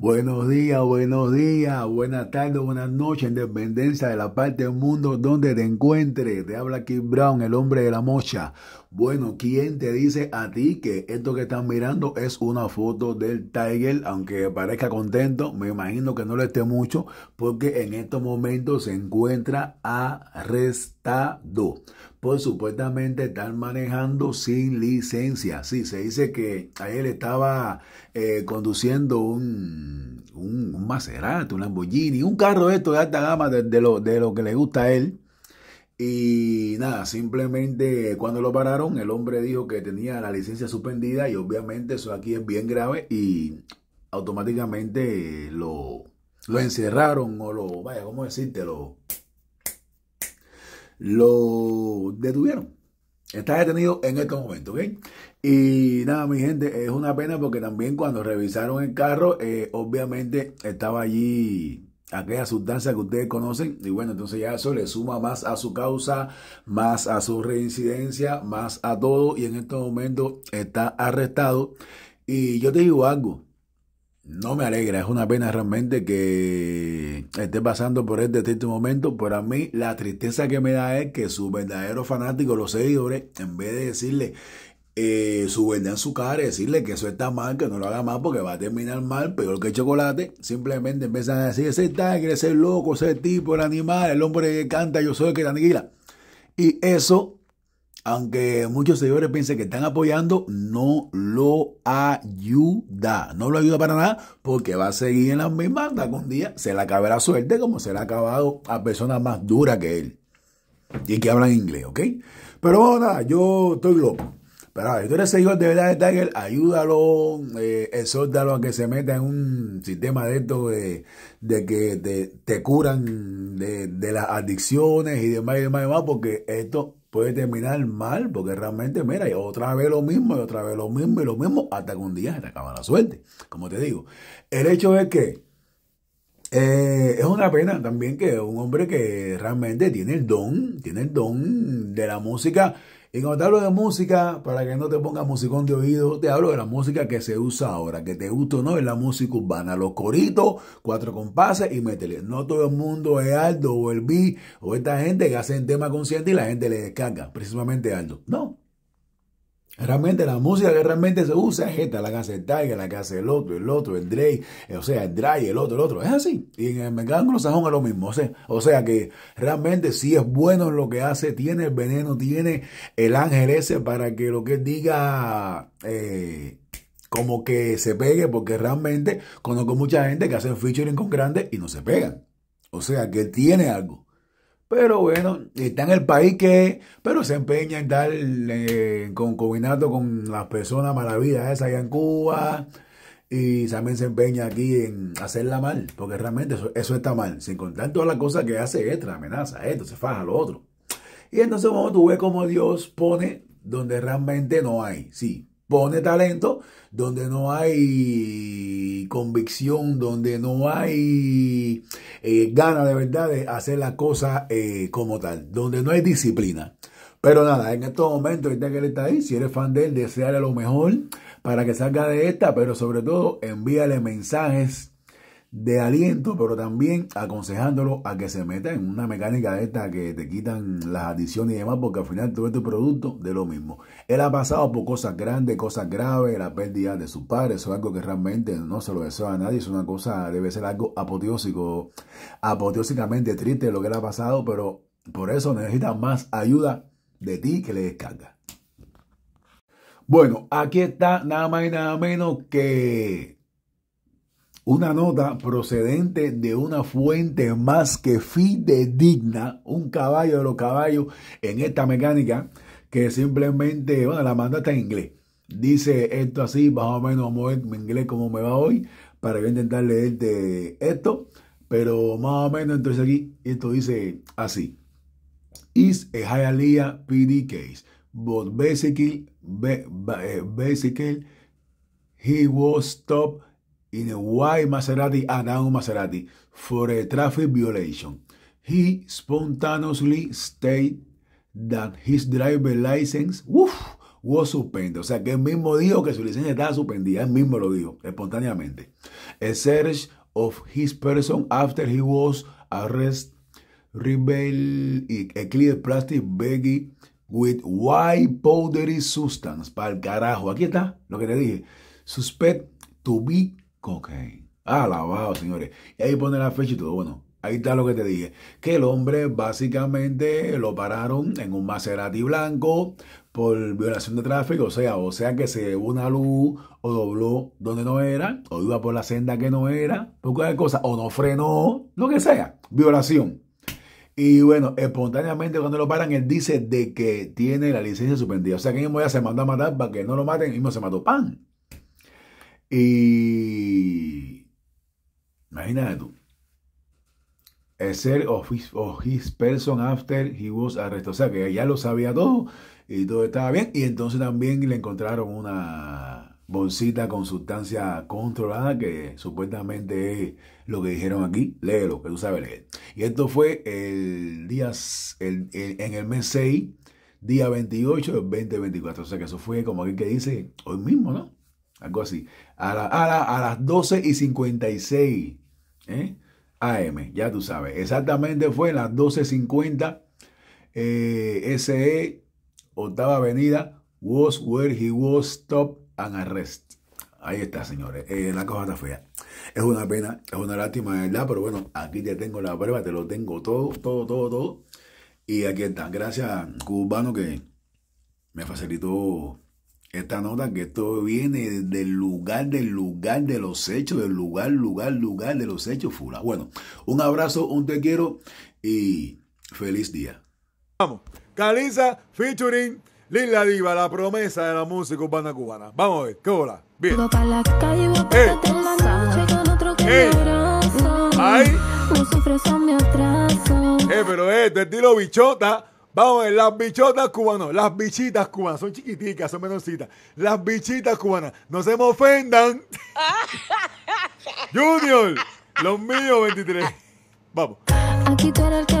Buenos días, buenos días, buenas tardes, buenas noches, independencia de la parte del mundo donde te encuentres. Te habla Keith Brown, el hombre de la mocha. Bueno, ¿quién te dice a ti que esto que están mirando es una foto del Tiger? Aunque parezca contento, me imagino que no lo esté mucho porque en estos momentos se encuentra arrestado por supuestamente están manejando sin licencia. Sí, se dice que él estaba eh, conduciendo un, un, un Maserati, un Lamborghini, un carro de esto de alta gama lo, de lo que le gusta a él y nada, simplemente cuando lo pararon, el hombre dijo que tenía la licencia suspendida y obviamente eso aquí es bien grave y automáticamente lo, encerraron o lo, vaya, ¿cómo decirte? Lo, detuvieron. Está detenido en este momento, ¿ok? Y nada, mi gente, es una pena porque también cuando revisaron el carro, eh, obviamente estaba allí aquella sustancia que ustedes conocen y bueno, entonces ya eso le suma más a su causa, más a su reincidencia, más a todo y en este momentos está arrestado. Y yo te digo algo, no me alegra, es una pena realmente que esté pasando por este triste momento, pero a mí la tristeza que me da es que su verdadero fanático, los seguidores, en vez de decirle, eh, de en su cara y decirle que eso está mal, que no lo haga más porque va a terminar mal, peor que el chocolate. Simplemente empiezan a decir, ese tigre, ese loco, ese tipo, el animal, el hombre que canta, yo soy el que aniquila Y eso, aunque muchos señores piensen que están apoyando, no lo ayuda. No lo ayuda para nada porque va a seguir en la misma hasta un día se le acabará suerte como se le ha acabado a personas más duras que él. Y que hablan inglés, ¿ok? Pero nada, yo estoy loco. Pero si tú eres hijo de verdad de Tiger, ayúdalo, eh, a que se meta en un sistema de esto de, que te, curan de, las adicciones y demás y demás y demás, porque esto puede terminar mal, porque realmente, mira, y otra vez lo mismo, y otra vez lo mismo, y lo mismo, hasta que un día se te acaba la suerte. Como te digo, el hecho es que eh, es una pena también que un hombre que realmente tiene el don, tiene el don de la música, y cuando te hablo de música, para que no te pongas musicón de oído, te hablo de la música que se usa ahora, que te gusta o no, es la música urbana. Los coritos, cuatro compases y métele. No todo el mundo es Aldo o el B o esta gente que hace un tema consciente y la gente le descarga, precisamente Aldo. No, Realmente la música que realmente se usa es esta, la que hace el Tiger, la que hace el otro, el otro, el Drake, eh, o sea, el Dry, el otro, el otro. Es así. Y en el los Sajón es lo mismo. O sea, que realmente si es bueno lo que hace, tiene el veneno, tiene el ángel ese para que lo que diga... Eh, como que se pegue, porque realmente conozco mucha gente que hace featuring con grandes y no se pegan. O sea que tiene algo. Pero bueno, está en el país que pero se empeña en dar eh, con con las personas maravillas esas allá en Cuba. Y también se empeña aquí en hacerla mal, porque realmente eso, está mal. Sin contar todas las cosas que hace extra, amenaza esto, se faja lo otro. Y entonces, como tú ves cómo Dios pone donde realmente no hay. Sí, pone talento, donde no hay convicción, donde no hay eh, ganas de verdad de hacer la cosa eh, como tal, donde no hay disciplina. Pero nada, en estos momentos, ahorita que él está ahí, si eres fan de él, deseale lo mejor para que salga de esta, pero sobre todo envíale mensajes de aliento, pero también aconsejándolo a que se meta en una mecánica de esta que te quitan las adiciones y demás, porque al final tú eres tu producto de lo mismo. Él ha pasado por cosas grandes, cosas graves, la pérdida de sus padres, eso es algo que realmente no se lo deseo a nadie, es una cosa, debe ser algo apoteósico, apoteósicamente triste lo que él ha pasado, pero por eso necesita más ayuda de ti que le descarga. Bueno, aquí está nada más y nada menos que una nota procedente de una fuente más que fidedigna, un caballo de los caballos en esta mecánica que simplemente, bueno, la manda en inglés. Dice esto así, más o menos, vamos a inglés como me va hoy, para yo intentar leerte esto, pero más o menos entonces aquí, esto dice así. Is a Hialeah PD case, but basically, eh, basically he was stopped in a white Maserati a Maserati for a traffic violation. He spontaneously stated that his driver's license was suspended. O sea, que él mismo dijo que su licencia estaba suspendida. Él mismo lo dijo, espontáneamente. A search of his person after he was arrested revealed a clear plastic baggie with white powdery substance. Para el carajo. Aquí está lo que te dije. Suspect to be ok, Alabado, señores. Y ahí pone la fecha y todo. Bueno, ahí está lo que te dije. Que el hombre básicamente lo pararon en un Maserati blanco por violación de tráfico. O sea, o sea que se llevó una luz o dobló donde no era. O iba por la senda que no era. Por cualquier cosa. O no frenó. Lo que sea. Violación. Y bueno, espontáneamente cuando lo paran, él dice de que tiene la licencia suspendida. O sea que mismo ya se mandó a matar para que no lo maten y mismo se mató. ¡Pam! Y imagínate tú. es el his, of his person after he was arrested. O sea que ya lo sabía todo y todo estaba bien. Y entonces también le encontraron una bolsita con sustancia controlada que supuestamente es lo que dijeron aquí. Léelo, que tú sabes leer. Y esto fue el día, el, en el mes 6, día 28 del 2024. O sea que eso fue como aquí que dice hoy mismo, ¿no? algo así, a, las 12 y 56 ¿eh? AM, ya tú sabes, exactamente fue a las 12.50 eh, SE, octava avenida, was where he was stopped and arrest Ahí está, señores. Eh, la cosa está fea. Es una pena, es una lástima, ¿verdad? Pero bueno, aquí te tengo la prueba, te lo tengo todo, todo, todo, todo. Y aquí está. Gracias, cubano, que me facilitó esta nota que todo viene del lugar, del lugar de los hechos, del lugar, lugar, lugar de los hechos, fula. Bueno, un abrazo, un te quiero y feliz día. Vamos, Caliza featuring Lila Diva, la promesa de la música urbana cubana. Vamos a ver, ¿qué hola? Bien. Eh, pero este estilo bichota. Vamos a ver, las bichotas cubanas, las bichitas cubanas, son chiquiticas, son menorcitas. Las bichitas cubanas, no se me ofendan. Junior, los míos 23. Vamos. Aquí el que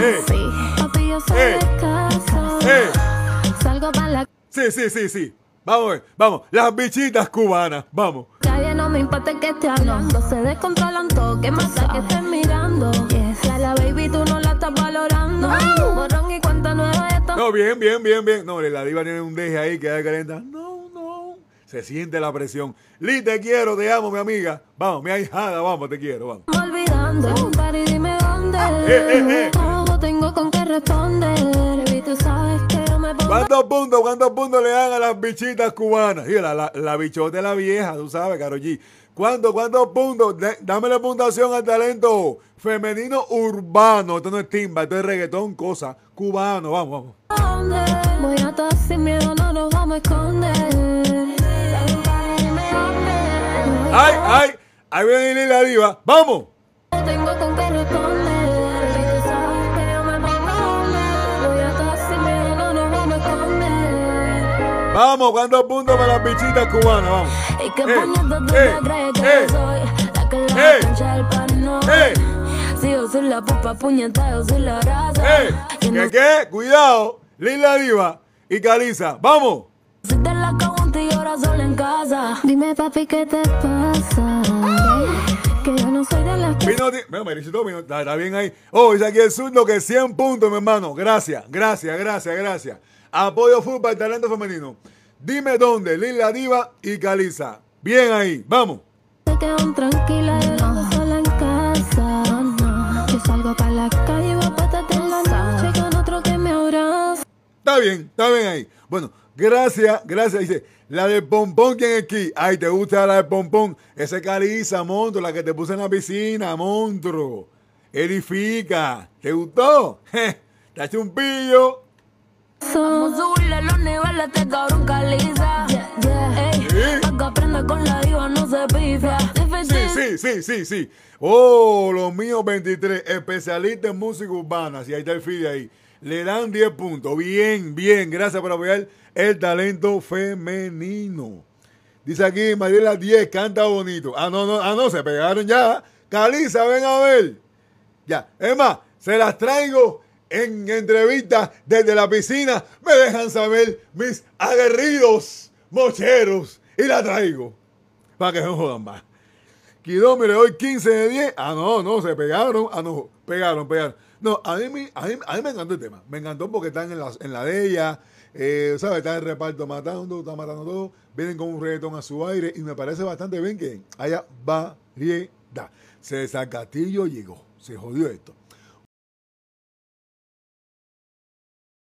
eh. Sí. para eh. eh. la. Sí, sí, sí, sí. Vamos a ver, vamos. Las bichitas cubanas, vamos me importa que esté hablando. Se descontrolan todo, que más que estés mirando. Yes. La, la baby, tú no la estás valorando. Borrón y cuenta nueva Esto No, bien, bien, bien, bien. No, la diva tiene un deje ahí que da calenta. No, no. Se siente la presión. Lee, te quiero, te amo, mi amiga. Vamos, mi ahijada, vamos, te quiero, vamos. Me olvidando, oh. Uh. y dime dónde. Ah, eh, eh, eh. tengo con qué responder. Baby, tú sabes ¿Cuántos puntos, cuántos puntos le dan a las bichitas cubanas? Y la, bichota es la vieja, tú sabes, caro G. ¿Cuántos, cuántos puntos? la puntuación al talento femenino urbano. Esto no es timba, esto es reggaetón, cosa. Cubano, vamos, vamos. ¡Ay, ay! Ahí viene Lila diva. ¡Vamos! Vamos, cuando apunto para las bichitas cubanas, vamos. Y que eh, eh, eh. la que la eh. cancha del pano. Eh. Si yo soy la pupa puñeta, yo soy la raza. ¿Qué, qué? Cuidado, Lila Diva y Caliza, vamos. Si te la cago y ahora solo en casa. Dime, papi, ¿qué te pasa? Que yo no soy de las que... Mira, Maricito, está bien ahí. Oh, dice aquí el surdo que 100 puntos, mi hermano. Gracias, gracias, gracias, gracias. Apoyo Fútbol Talento Femenino. Dime dónde, Lila Diva y Caliza. Bien ahí, vamos. quedan la calle, la Está bien, está bien ahí. Bueno, gracias, gracias. Dice, la de pompón, ¿quién es aquí? Ay, ¿te gusta la de pompón? Ese Caliza, monstruo, la que te puse en la piscina, monstruo. Edifica. ¿Te gustó? Te ha hecho un pillo. Vamos a subirle los niveles, este cabrón caliza. con la no se Sí, sí, sí, sí, sí. Oh, los míos 23, especialistas en música urbana. Si ahí está el feed ahí. Le dan 10 puntos. Bien, bien. Gracias por apoyar el talento femenino. Dice aquí, Mariela 10, canta bonito. Ah, no, no, ah, no, se pegaron ya. Caliza, ven a ver. Ya. Emma se las traigo en entrevista desde la piscina me dejan saber mis aguerridos mocheros y la traigo para que no jodan más. me le doy 15 de 10. Ah, no, no, se pegaron. Ah, no, pegaron, pegaron. No, a mí, me encantó el tema. Me encantó porque están en la, de ella. Eh, ¿Sabes? Están en reparto matando, están matando todo. Vienen con un reggaetón a su aire. Y me parece bastante bien que haya variedad. Se Castillo llegó. Se jodió esto.